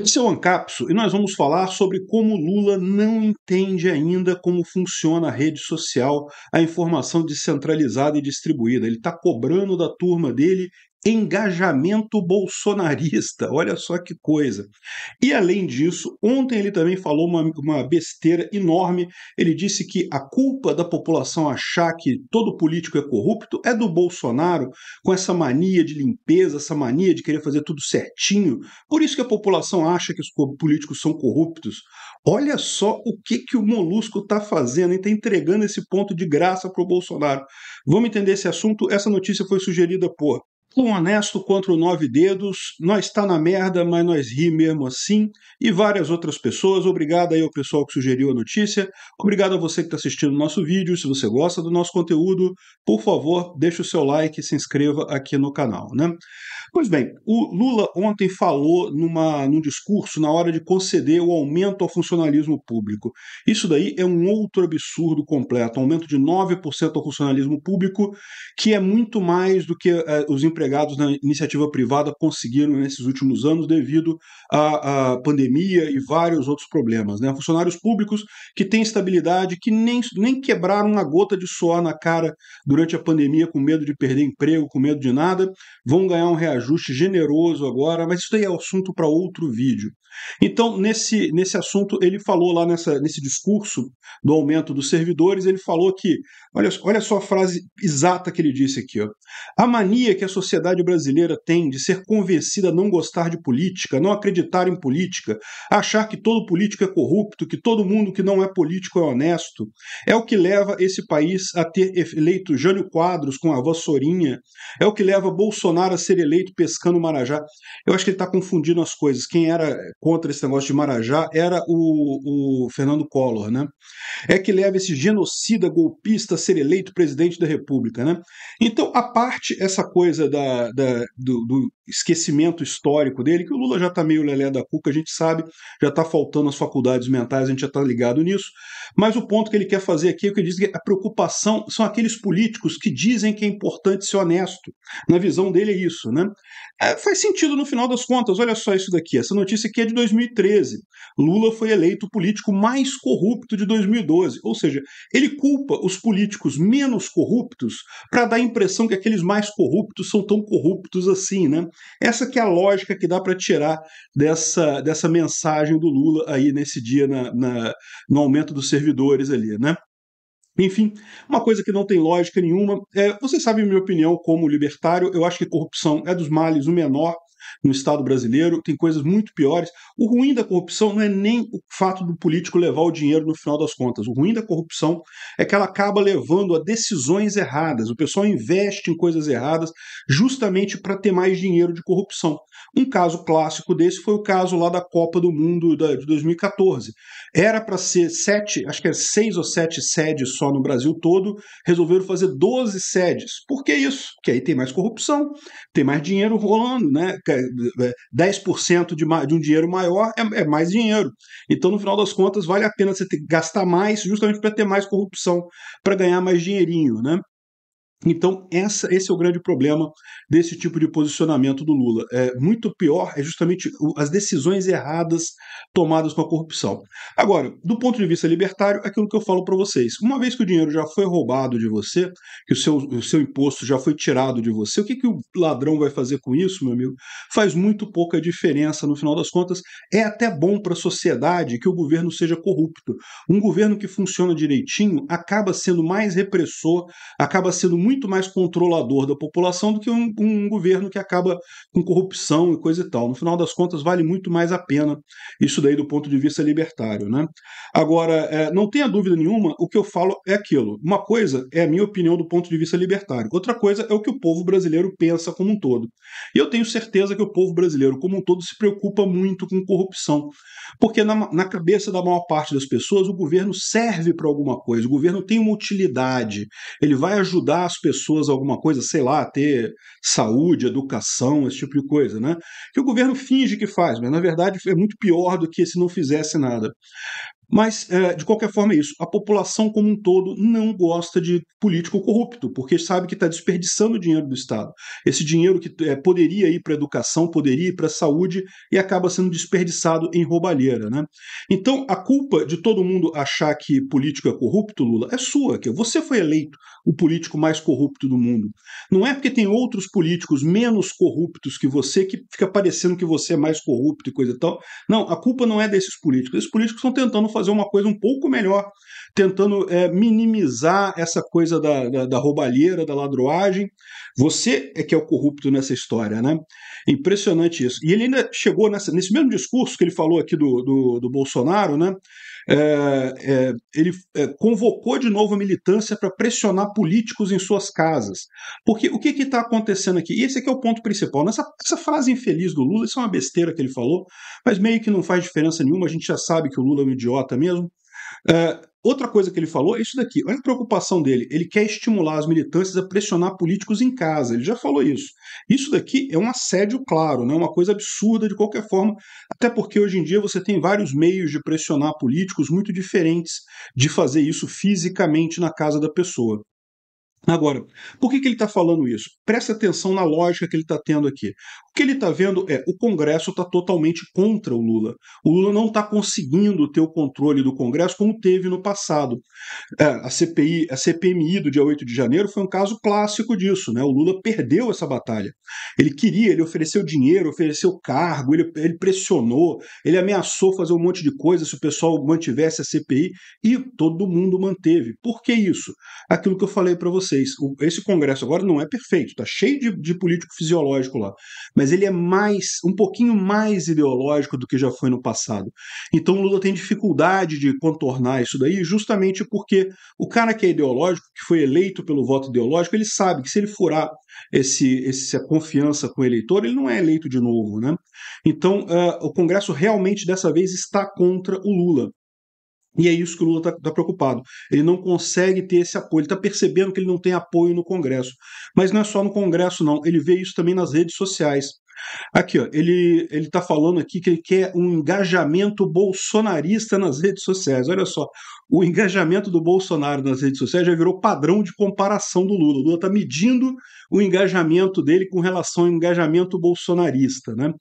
Esse é o Ancapso e nós vamos falar sobre como Lula não entende ainda como funciona a rede social, a informação descentralizada e distribuída. Ele está cobrando da turma dele engajamento bolsonarista. Olha só que coisa. E além disso, ontem ele também falou uma, uma, besteira enorme. Ele disse que a culpa da população achar que todo político é corrupto é do Bolsonaro, com essa mania de limpeza, essa mania de querer fazer tudo certinho. Por isso que a população acha que os políticos são corruptos. Olha só o que, que o Molusco está fazendo, está entregando esse ponto de graça para o Bolsonaro. Vamos entender esse assunto. Essa notícia foi sugerida por Tão honesto contra o Nove Dedos, nós está na merda, mas nós ri mesmo assim, e várias outras pessoas. Obrigado aí ao pessoal que sugeriu a notícia, obrigado a você que está assistindo o nosso vídeo. Se você gosta do nosso conteúdo, por favor, deixe o seu like e se inscreva aqui no canal. Né? Pois bem, o Lula ontem falou numa, num discurso na hora de conceder o aumento ao funcionalismo público. Isso daí é um outro absurdo completo, um aumento de 9% ao funcionalismo público, que é muito mais do que eh, os empregados na iniciativa privada conseguiram nesses últimos anos devido à, à pandemia e vários outros problemas. Né? Funcionários públicos que têm estabilidade, que nem, nem quebraram uma gota de suor na cara durante a pandemia, com medo de perder emprego, com medo de nada, vão ganhar um reajuste generoso agora, mas isso daí é assunto para outro vídeo. Então, nesse, nesse assunto, ele falou lá nessa, nesse discurso do aumento dos servidores, ele falou que, olha, olha só a frase exata que ele disse aqui, ó, a mania que a sociedade sociedade brasileira tem de ser convencida a não gostar de política, não acreditar em política, achar que todo político é corrupto, que todo mundo que não é político é honesto, é o que leva esse país a ter eleito Jânio Quadros com a vassourinha, é o que leva Bolsonaro a ser eleito pescando Marajá. Eu acho que ele está confundindo as coisas. Quem era contra esse negócio de Marajá era o, o Fernando Collor, né? É que leva esse genocida golpista a ser eleito presidente da República, né? Então, a parte essa coisa da da, da do, do, esquecimento histórico dele, que o Lula já está meio lelé da cuca, a gente sabe, já está faltando as faculdades mentais, a gente já está ligado nisso. Mas o ponto que ele quer fazer aqui é que ele diz que é a preocupação são aqueles políticos que dizem que é importante ser honesto. Na visão dele é isso, né? É, faz sentido no final das contas, olha só isso daqui. Essa notícia aqui é de 2013. Lula foi eleito o político mais corrupto de 2012. Ou seja, ele culpa os políticos menos corruptos para dar a impressão que aqueles mais corruptos são tão corruptos assim, né? Essa que é a lógica que dá para tirar dessa, dessa mensagem do Lula aí nesse dia na, na, no aumento dos servidores ali, né? Enfim, uma coisa que não tem lógica nenhuma. É, você sabe minha opinião como libertário, eu acho que corrupção é dos males o menor no Estado brasileiro, tem coisas muito piores. O ruim da corrupção não é nem o fato do político levar o dinheiro no final das contas. O ruim da corrupção é que ela acaba levando a decisões erradas. O pessoal investe em coisas erradas justamente para ter mais dinheiro de corrupção. Um caso clássico desse foi o caso lá da Copa do Mundo de 2014. Era para ser sete, acho que era seis ou sete sedes só no Brasil todo, resolveram fazer 12 sedes. Por que isso? Porque aí tem mais corrupção, tem mais dinheiro rolando, né? 10% de, de um dinheiro maior é, é, mais dinheiro. Então, no final das contas, vale a pena você ter, gastar mais justamente para ter mais corrupção, para ganhar mais dinheirinho. Né? Então, essa, esse é o grande problema desse tipo de posicionamento do Lula. É Muito pior é justamente as decisões erradas tomadas com a corrupção. Agora, do ponto de vista libertário, é aquilo que eu falo para vocês. Uma vez que o dinheiro já foi roubado de você, que o seu, o seu imposto já foi tirado de você, o que, que o ladrão vai fazer com isso, meu amigo? Faz muito pouca diferença, no final das contas. É até bom para a sociedade que o governo seja corrupto. Um governo que funciona direitinho acaba sendo mais repressor, acaba sendo muito muito mais controlador da população do que um, um governo que acaba com corrupção e coisa e tal. No final das contas, vale muito mais a pena isso daí do ponto de vista libertário. Né? Agora, é, não tenha dúvida nenhuma, o que eu falo é aquilo. Uma coisa é a minha opinião do ponto de vista libertário, outra coisa é o que o povo brasileiro pensa como um todo. E eu tenho certeza que o povo brasileiro como um todo se preocupa muito com corrupção, porque na, na cabeça da maior parte das pessoas, o governo serve para alguma coisa, o governo tem uma utilidade, ele vai ajudar as pessoas alguma coisa, sei lá, ter saúde, educação, esse tipo de coisa, né? Que o governo finge que faz, mas na verdade é muito pior do que se não fizesse nada. Mas, é, de qualquer forma, é isso. A população como um todo não gosta de político corrupto, porque sabe que está desperdiçando dinheiro do Estado. Esse dinheiro que é, poderia ir para a educação, poderia ir para a saúde e acaba sendo desperdiçado em roubalheira. Né? Então, a culpa de todo mundo achar que político é corrupto, Lula, é sua, que você foi eleito o político mais corrupto do mundo. Não é porque tem outros políticos menos corruptos que você que fica parecendo que você é mais corrupto e coisa e tal. Não, a culpa não é desses políticos. Esses políticos estão tentando fazer fazer uma coisa um pouco melhor, tentando é, minimizar essa coisa da, da, da roubalheira, da ladroagem. Você é que é o corrupto nessa história, né? Impressionante isso. E ele ainda chegou nessa, nesse mesmo discurso que ele falou aqui do, do, do Bolsonaro, né? É, é, ele é, convocou de novo a militância para pressionar políticos em suas casas. Porque o que está acontecendo aqui? E esse aqui é o ponto principal. Nessa, né? essa frase infeliz do Lula, isso é uma besteira que ele falou, mas meio que não faz diferença nenhuma, a gente já sabe que o Lula é um idiota mesmo. É, outra coisa que ele falou é isso daqui. Olha a preocupação dele. Ele quer estimular as militâncias a pressionar políticos em casa. Ele já falou isso. Isso daqui é um assédio claro, né? uma coisa absurda de qualquer forma. Até porque hoje em dia você tem vários meios de pressionar políticos muito diferentes de fazer isso fisicamente na casa da pessoa. Agora, por que, que ele está falando isso? Presta atenção na lógica que ele está tendo aqui. O que ele está vendo é o Congresso está totalmente contra o Lula. O Lula não está conseguindo ter o controle do Congresso como teve no passado. É, a, CPI, a CPMI do dia 8 de janeiro foi um caso clássico disso. Né? O Lula perdeu essa batalha. Ele queria, ele ofereceu dinheiro, ofereceu cargo, ele, ele pressionou, ele ameaçou fazer um monte de coisa se o pessoal mantivesse a CPI e todo mundo manteve. Por que isso? Aquilo que eu falei para você vocês, o, esse Congresso agora não é perfeito, tá cheio de, de político fisiológico lá, mas ele é mais, um pouquinho mais ideológico do que já foi no passado. Então o Lula tem dificuldade de contornar isso daí, justamente porque o cara que é ideológico, que foi eleito pelo voto ideológico, ele sabe que se ele furar esse, essa confiança com o eleitor, ele não é eleito de novo, né? Então uh, o Congresso realmente dessa vez está contra o Lula. E é isso que o Lula está tá preocupado. Ele não consegue ter esse apoio. Ele está percebendo que ele não tem apoio no Congresso. Mas não é só no Congresso, não. Ele vê isso também nas redes sociais. Aqui, ó, ele ele está falando aqui que ele quer um engajamento bolsonarista nas redes sociais. Olha só, o engajamento do Bolsonaro nas redes sociais já virou padrão de comparação do Lula. O Lula está medindo o engajamento dele com relação ao engajamento bolsonarista, né?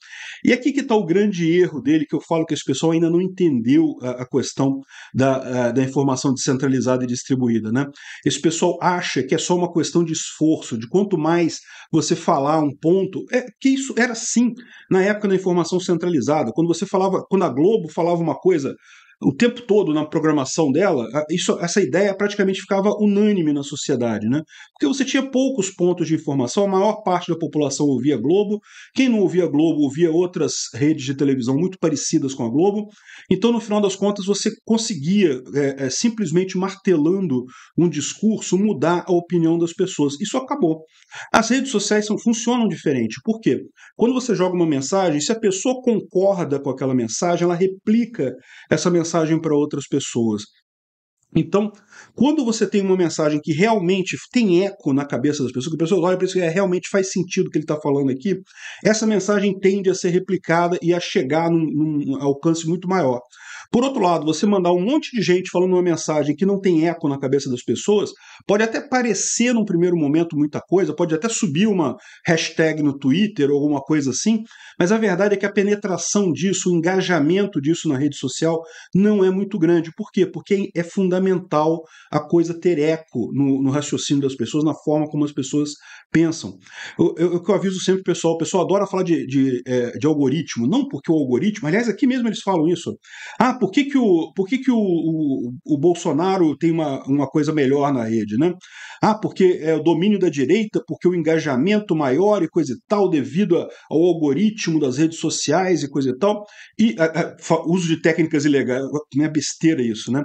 E aqui que está o grande erro dele, que eu falo que esse pessoal ainda não entendeu a, a questão da, a, da informação descentralizada e distribuída, né? Esse pessoal acha que é só uma questão de esforço, de quanto mais você falar um ponto, é que isso é era assim na época da informação centralizada. Quando você falava, quando a Globo falava uma coisa, o tempo todo na programação dela, isso, essa ideia praticamente ficava unânime na sociedade, né? Porque você tinha poucos pontos de informação, a maior parte da população ouvia Globo, quem não ouvia Globo ouvia outras redes de televisão muito parecidas com a Globo, então no final das contas você conseguia, é, é, simplesmente martelando um discurso, mudar a opinião das pessoas. Isso acabou. As redes sociais são, funcionam diferente, por quê? Quando você joga uma mensagem, se a pessoa concorda com aquela mensagem, ela replica essa mensagem mensagem para outras pessoas. Então, quando você tem uma mensagem que realmente tem eco na cabeça das pessoas, que as pessoas olham para isso e é, realmente faz sentido o que ele está falando aqui, essa mensagem tende a ser replicada e a chegar num, num alcance muito maior. Por outro lado, você mandar um monte de gente falando uma mensagem que não tem eco na cabeça das pessoas, pode até parecer num primeiro momento muita coisa, pode até subir uma hashtag no Twitter ou alguma coisa assim, mas a verdade é que a penetração disso, o engajamento disso na rede social não é muito grande. Por quê? Porque é fundamental a coisa ter eco no, no raciocínio das pessoas, na forma como as pessoas pensam. O que eu, aviso sempre, pessoal, o pessoal adora falar de, de, é, de, algoritmo, não porque o algoritmo, aliás, aqui mesmo eles falam isso. Ah, por que, que, o, por que, que o, o, o Bolsonaro tem uma, uma coisa melhor na rede, né? Ah, porque é o domínio da direita, porque o engajamento maior e coisa e tal, devido a, ao algoritmo das redes sociais e coisa e tal, e a, a, uso de técnicas ilegais, não é besteira isso, né?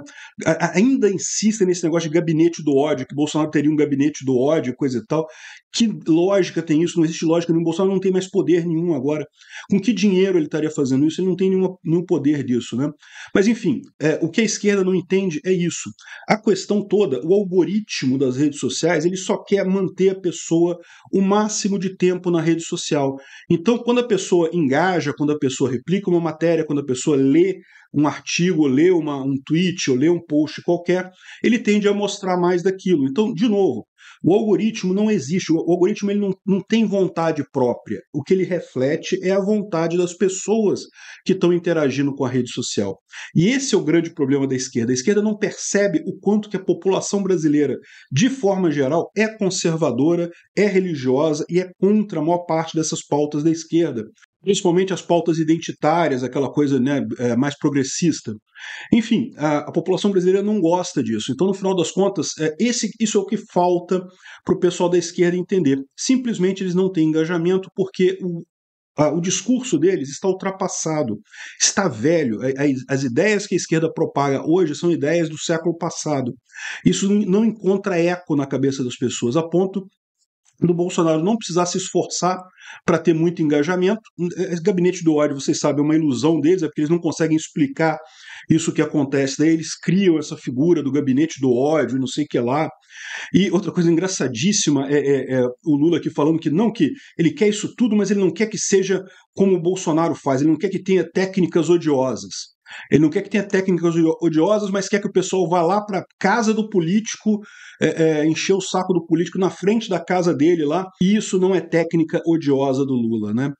ainda insistem nesse negócio de gabinete do ódio, que Bolsonaro teria um gabinete do ódio, coisa e tal. Que lógica tem isso? Não existe lógica nenhuma. Bolsonaro não tem mais poder nenhum agora. Com que dinheiro ele estaria fazendo isso? Ele não tem nenhuma, nenhum poder disso, né? Mas, enfim, é, o que a esquerda não entende é isso. A questão toda, o algoritmo das redes sociais, ele só quer manter a pessoa o máximo de tempo na rede social. Então, quando a pessoa engaja, quando a pessoa replica uma matéria, quando a pessoa lê um artigo, ou lê uma, um tweet, ou lê um post qualquer, ele tende a mostrar mais daquilo. Então, de novo, o algoritmo não existe, o algoritmo ele não, não tem vontade própria. O que ele reflete é a vontade das pessoas que estão interagindo com a rede social. E esse é o grande problema da esquerda. A esquerda não percebe o quanto que a população brasileira, de forma geral, é conservadora, é religiosa e é contra a maior parte dessas pautas da esquerda principalmente as pautas identitárias, aquela coisa né, é, mais progressista. Enfim, a, a, população brasileira não gosta disso. Então, no final das contas, é, esse, isso é o que falta para o pessoal da esquerda entender. Simplesmente eles não têm engajamento porque o, a, o discurso deles está ultrapassado, está velho. A, é, é, as ideias que a esquerda propaga hoje são ideias do século passado. Isso não encontra eco na cabeça das pessoas, a ponto do Bolsonaro não precisar se esforçar para ter muito engajamento. Esse gabinete do ódio, vocês sabem, é uma ilusão deles, é porque eles não conseguem explicar isso que acontece. Daí eles criam essa figura do gabinete do ódio e não sei o que lá. E outra coisa engraçadíssima é, é, é, o Lula aqui falando que não, que ele quer isso tudo, mas ele não quer que seja como o Bolsonaro faz, ele não quer que tenha técnicas odiosas. Ele não quer que tenha técnicas odiosas, mas quer que o pessoal vá lá para casa do político, é, é, encher o saco do político na frente da casa dele lá. E isso não é técnica odiosa do Lula, né?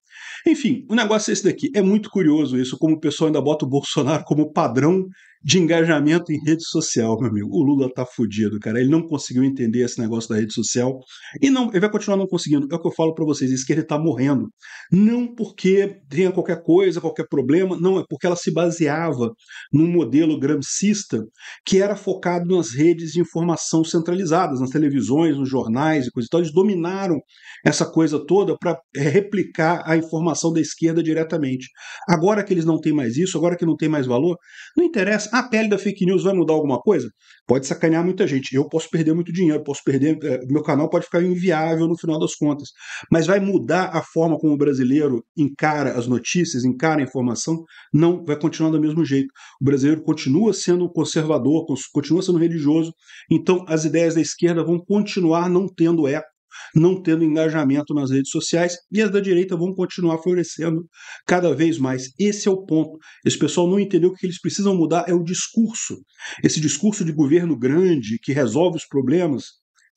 Enfim, o negócio é esse daqui. É muito curioso isso, como o pessoal ainda bota o Bolsonaro como padrão de engajamento em rede social, meu amigo. O Lula tá fudido, cara. Ele não conseguiu entender esse negócio da rede social. E não, ele vai continuar não conseguindo. É o que eu falo para vocês, a esquerda tá morrendo. Não porque tenha qualquer coisa, qualquer problema, não, é porque ela se baseava num modelo gramscista que era focado nas redes de informação centralizadas, nas televisões, nos jornais e coisa e tal. Eles dominaram essa coisa toda para é, replicar a informação da esquerda diretamente. Agora que eles não têm mais isso, agora que não tem mais valor, não interessa a pele da fake news vai mudar alguma coisa? Pode sacanear muita gente. Eu posso perder muito dinheiro, posso perder. É, meu canal pode ficar inviável no final das contas. Mas vai mudar a forma como o brasileiro encara as notícias, encara a informação? Não, vai continuar do mesmo jeito. O brasileiro continua sendo conservador, continua sendo religioso. Então as ideias da esquerda vão continuar não tendo eco não tendo engajamento nas redes sociais, e as da direita vão continuar florescendo cada vez mais. Esse é o ponto. Esse pessoal não entendeu que o que eles precisam mudar é o discurso. Esse discurso de governo grande que resolve os problemas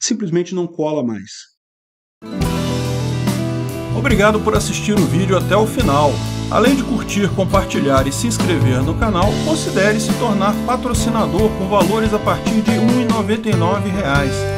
simplesmente não cola mais. Obrigado por assistir o vídeo até o final. Além de curtir, compartilhar e se inscrever no canal, considere se tornar patrocinador com valores a partir de R$ 1,99